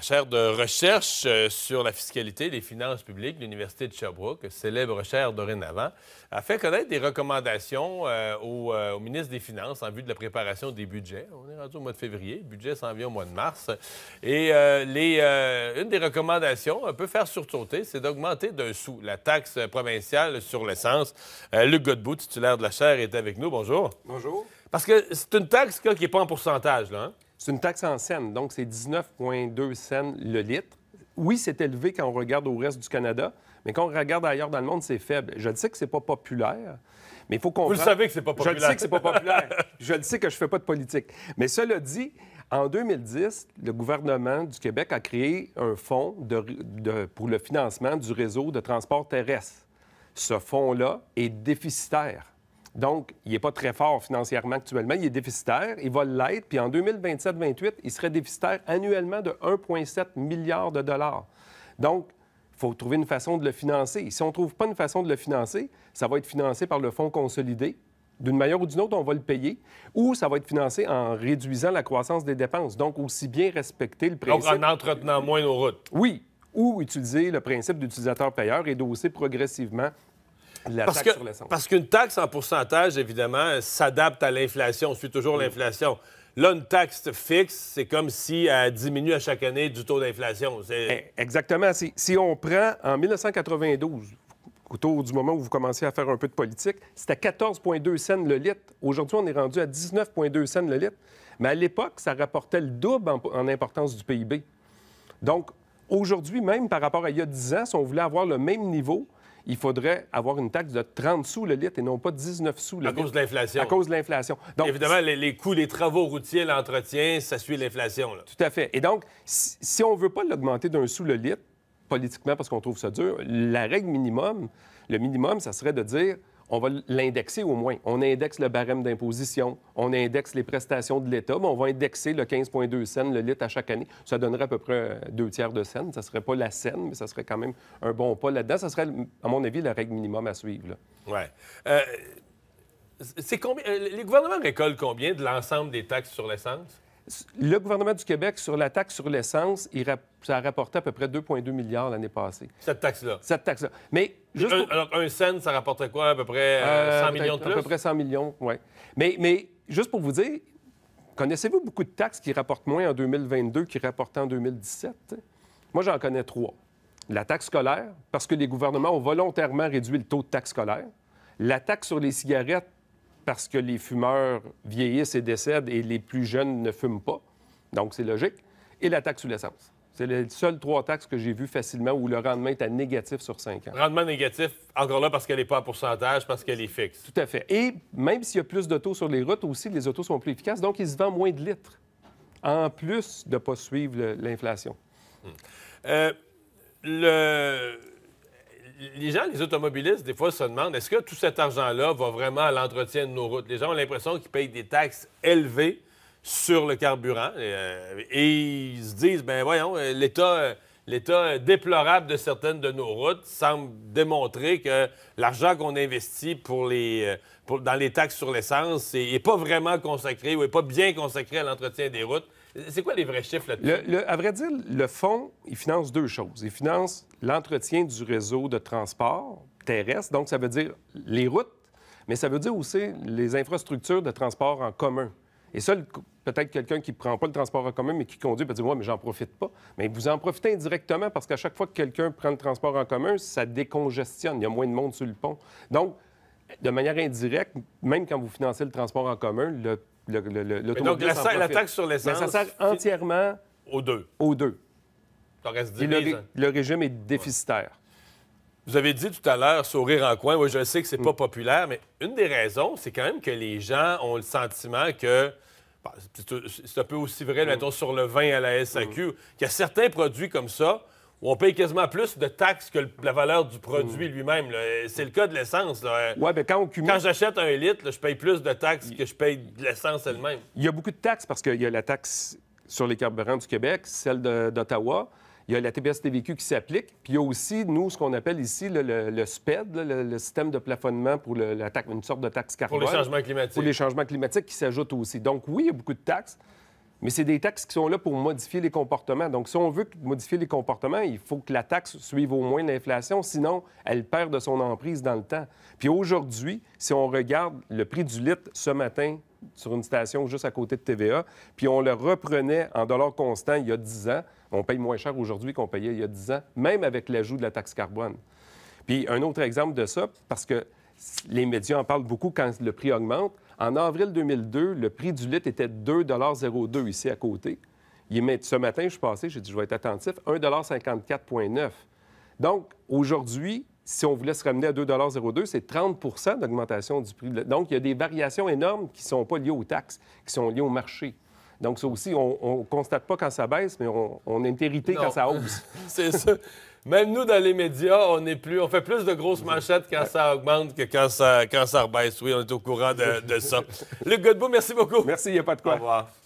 La chaire de recherche euh, sur la fiscalité et les finances publiques de l'Université de Sherbrooke, célèbre chaire dorénavant, a fait connaître des recommandations euh, euh, au, ministre des Finances en vue de la préparation des budgets. On est rendu au mois de février, le budget s'en vient au mois de mars. Et une des recommandations, un peu faire sursauter, c'est d'augmenter d'un sou la taxe provinciale sur l'essence. Luc Godbout, titulaire de la chaire, est avec nous. Bonjour. Bonjour. Parce que c'est une taxe qui n'est pas en pourcentage, là. Hein? C'est une taxe en scène, donc c'est 19,2 cents le litre. Oui, c'est élevé quand on regarde au reste du Canada, mais quand on regarde ailleurs dans le monde, c'est faible. Je le sais que c'est pas populaire, mais il faut comprendre... Vous le savez que c'est pas populaire. Je le sais que c'est pas populaire. je le sais que je fais pas de politique. Mais cela dit, en 2010, le gouvernement du Québec a créé un fonds de, pour le financement du réseau de transport terrestre. Ce fonds-là est déficitaire. Donc, il n'est pas très fort financièrement actuellement. Il est déficitaire. Il va l'être. Puis en 2027-28, il serait déficitaire annuellement de 1,7 milliard de dollars. Donc, il faut trouver une façon de le financer. Si on ne trouve pas une façon de le financer, ça va être financé par le fonds consolidé. D'une manière ou d'une autre, on va le payer. Ou ça va être financé en réduisant la croissance des dépenses. Donc, aussi bien respecter le principe... Donc, en entretenant moins nos routes. Oui. Ou utiliser le principe d'utilisateur-payeur et doser progressivement parce Parce qu'une taxe en pourcentage, évidemment, s'adapte à l'inflation, suit toujours mm. l'inflation. Là, une taxe fixe, c'est comme si elle diminue à chaque année du taux d'inflation. Eh, exactement. Si, on prend en 1992, autour du moment où vous commencez à faire un peu de politique, c'était 14,2 cents le litre. Aujourd'hui, on est rendu à 19,2 cents le litre. Mais à l'époque, ça rapportait le double en, en importance du PIB. Donc, aujourd'hui, même par rapport à il y a 10 ans, si on voulait avoir le même niveau, il faudrait avoir une taxe de 30 sous le litre et non pas 19 sous le à litre. À cause de l'inflation. À cause de l'inflation. Donc, Évidemment, les, coûts, les travaux routiers, l'entretien, ça suit l'inflation. Tout à fait. Et donc, si, on ne veut pas l'augmenter d'un sou le litre, politiquement parce qu'on trouve ça dur, la règle minimum, le minimum, ça serait de dire on va l'indexer au moins. On indexe le barème d'imposition, on indexe les prestations de l'État, mais on va indexer le 15,2 cents le litre à chaque année. Ça donnerait à peu près euh, deux tiers de cents. Ça serait pas la scène, mais ça serait quand même un bon pas là-dedans. Ça serait, à mon avis, la règle minimum à suivre. Oui. Euh, c'est combien... Euh, les gouvernements récoltent combien de l'ensemble des taxes sur l'essence? Le gouvernement du Québec, sur la taxe sur l'essence, ça a rapporté à peu près 2,2 milliards l'année passée. Cette taxe-là? Cette taxe-là. Mais juste pour... Alors, un cent, ça rapporterait quoi? À peu près 100 euh, euh, millions À peu près 100 millions, oui. Mais, mais juste pour vous dire, connaissez-vous beaucoup de taxes qui rapportent moins en 2022 qu'ils rapportaient en 2017? Moi, j'en connais trois. La taxe scolaire, parce que les gouvernements ont volontairement réduit le taux de taxe scolaire. La taxe sur les cigarettes, parce que les fumeurs vieillissent et décèdent et les plus jeunes ne fument pas. Donc, c'est logique. Et la taxe sur l'essence. C'est les seules trois taxes que j'ai vues facilement où le rendement est à négatif sur 5 ans. Rendement négatif, encore là, parce qu'elle n'est pas à pourcentage, parce qu'elle est fixe. Tout à fait. Et même s'il y a plus d'autos sur les routes, aussi, les autos sont plus efficaces, donc ils se vendent moins de litres, en plus de ne pas suivre l'inflation. Hmm. Euh, le les gens, les automobilistes, des fois, se demandent est-ce que tout cet argent-là va vraiment à l'entretien de nos routes Les gens ont l'impression qu'ils payent des taxes élevées sur le carburant et, euh, ils se disent ben voyons, euh, l'État. Euh, déplorable de certaines de nos routes semble démontrer que l'argent qu'on investit pour les, dans les taxes sur l'essence n'est pas vraiment consacré ou n'est pas bien consacré à l'entretien des routes. C'est quoi les vrais chiffres là-dessus? Le, à vrai dire, le fonds, il finance deux choses. Il finance l'entretien du réseau de transport terrestre, donc ça veut dire les routes, mais ça veut dire aussi les infrastructures de transport en commun. Et ça, peut-être quelqu'un qui ne prend pas le transport en commun, mais qui conduit, peut dire Moi, mais j'en profite pas. Mais vous en profitez indirectement parce qu'à chaque fois que quelqu'un prend le transport en commun, ça décongestionne. Il y a moins de monde sur le pont. Donc, de manière indirecte, même quand vous financez le transport en commun, le, le, le, Donc, la, taxe sur ben, l'essence... ça sert entièrement... Aux deux. Aux deux. Ça reste hein. le, régime est déficitaire. Vous avez dit tout à l'heure, sourire en coin, oui, je sais que c'est n'est pas mm. populaire, mais une des raisons, c'est quand même que les gens ont le sentiment que... Bah, c'est un peu aussi vrai, mm. mettons, sur le vin à la SAQ, mm. qu'il y a certains produits comme ça on paye quasiment plus de taxes que la valeur du produit mm. lui-même. C'est le cas de l'essence. Ouais, ben quand quand j'achète un litre, je paye plus de taxes que je paye de l'essence elle-même. Il y a beaucoup de taxes parce qu'il y a la taxe sur les carburants du Québec, celle d'Ottawa. Il y a la tps tvq qui s'applique, puis il y a aussi, nous, ce qu'on appelle ici le, SPED, le, système de plafonnement pour une sorte de taxe carbone. Pour les changements climatiques. Pour les changements climatiques qui s'ajoutent aussi. Donc, oui, il y a beaucoup de taxes, mais c'est des taxes qui sont là pour modifier les comportements. Donc, si on veut modifier les comportements, il faut que la taxe suive au moins l'inflation, sinon elle perd de son emprise dans le temps. Puis aujourd'hui, si on regarde le prix du litre ce matin sur une station juste à côté de TVA, puis on le reprenait en dollars constants il y a 10 ans, on paye moins cher aujourd'hui qu'on payait il y a 10 ans, même avec l'ajout de la taxe carbone. Puis un autre exemple de ça, parce que les médias en parlent beaucoup quand le prix augmente, en avril 2002, le prix du lit était 2,02 ici à côté. Il ce matin, je suis passé, j'ai dit, je vais être attentif, 1,54,9 Donc, aujourd'hui, si on voulait se ramener à 2,02 c'est 30 d'augmentation du prix. Donc, il y a des variations énormes qui ne sont pas liées aux taxes, qui sont liées au marché. Donc, ça aussi, on ne constate pas quand ça baisse, mais on, est irrité quand ça hausse. c'est ça. Même nous, dans les médias, on est plus, on fait plus de grosses manchettes quand ça augmente que quand ça, quand rebaisse. Oui, on est au courant de, de ça. Luc Godbout, merci beaucoup. Merci, il n'y a pas de quoi. Au revoir.